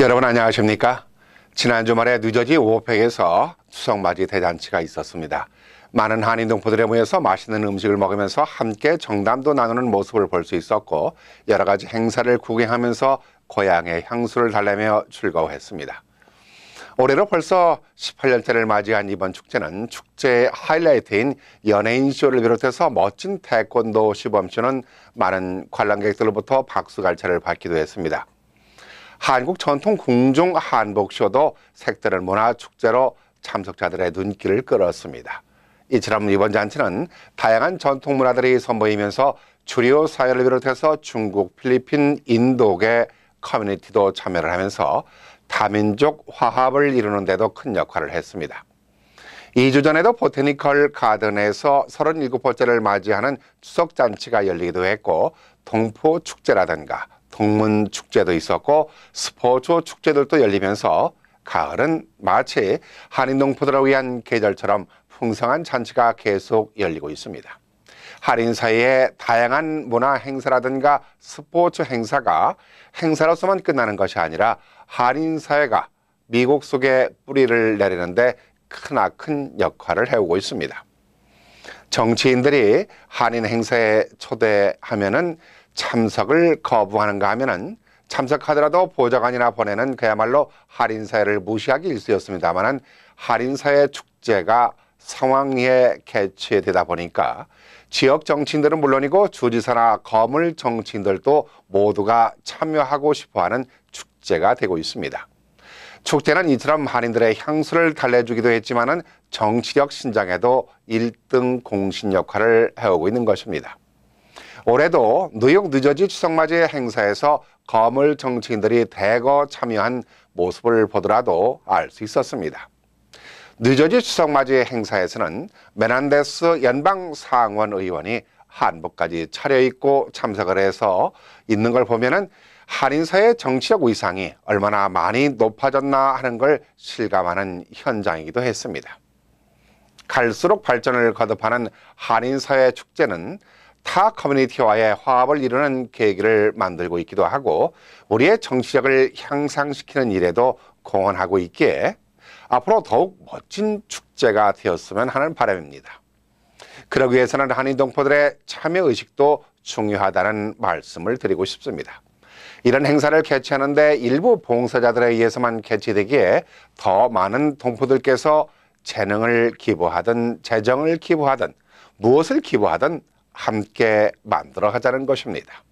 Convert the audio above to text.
여러분 안녕하십니까? 지난 주말에 뉴저지 오호팩에서 추석맞이 대잔치가 있었습니다. 많은 한인 동포들에 모여서 맛있는 음식을 먹으면서 함께 정담도 나누는 모습을 볼 수 있었고 여러 가지 행사를 구경하면서 고향의 향수를 달래며 즐거워했습니다. 올해로 벌써 18년째를 맞이한 이번 축제는 축제의 하이라이트인 연예인 쇼를 비롯해서 멋진 태권도 시범쇼는 많은 관람객들로부터 박수갈채를 받기도 했습니다. 한국 전통 궁중 한복쇼도 색다른 문화축제로 참석자들의 눈길을 끌었습니다. 이처럼 이번 잔치는 다양한 전통 문화들이 선보이면서 주류 사회를 비롯해서 중국, 필리핀, 인도계 커뮤니티도 참여를 하면서 다민족 화합을 이루는 데도 큰 역할을 했습니다. 2주 전에도 보테니컬 가든에서 37번째를 맞이하는 추석 잔치가 열리기도 했고 동포 축제라든가 동문 축제도 있었고 스포츠 축제들도 열리면서 가을은 마치 한인 농부들을 위한 계절처럼 풍성한 잔치가 계속 열리고 있습니다. 할인 사이에 다양한 문화 행사라든가 스포츠 행사가 행사로서만 끝나는 것이 아니라 한인 사회가 미국 속에 뿌리를 내리는데 크나큰 역할을 해오고 있습니다. 정치인들이 한인 행사에 초대하면은 참석을 거부하는가 하면은 참석하더라도 보좌관이나 보내는 그야말로 할인 사회를 무시하기 일쑤였습니다만은 할인 사회 축제가 상황에 개최되다 보니까 지역 정치인들은 물론이고 주지사나 거물 정치인들도 모두가 참여하고 싶어하는 축제가 되고 있습니다. 축제는 이처럼 한인들의 향수를 달래주기도 했지만은 정치력 신장에도 일등 공신 역할을 해오고 있는 것입니다. 올해도 뉴욕 뉴저지 추석맞이 행사에서 거물 정치인들이 대거 참여한 모습을 보더라도 알 수 있었습니다. 뉴저지 추석맞이 행사에서는 메난데스 연방 상원 의원이 한복까지 차려입고 참석을 해서 있는 걸 보면은 한인사의 정치적 위상이 얼마나 많이 높아졌나 하는 걸 실감하는 현장이기도 했습니다. 갈수록 발전을 거듭하는 한인사회 축제는 타 커뮤니티와의 화합을 이루는 계기를 만들고 있기도 하고 우리의 정치력을 향상시키는 일에도 공헌하고 있기에 앞으로 더욱 멋진 축제가 되었으면 하는 바람입니다. 그러기 위해서는 한인 동포들의 참여 의식도 중요하다는 말씀을 드리고 싶습니다. 이런 행사를 개최하는데 일부 봉사자들에 의해서만 개최되기에 더 많은 동포들께서 재능을 기부하든 재정을 기부하든 무엇을 기부하든 함께 만들어 가자는 것입니다.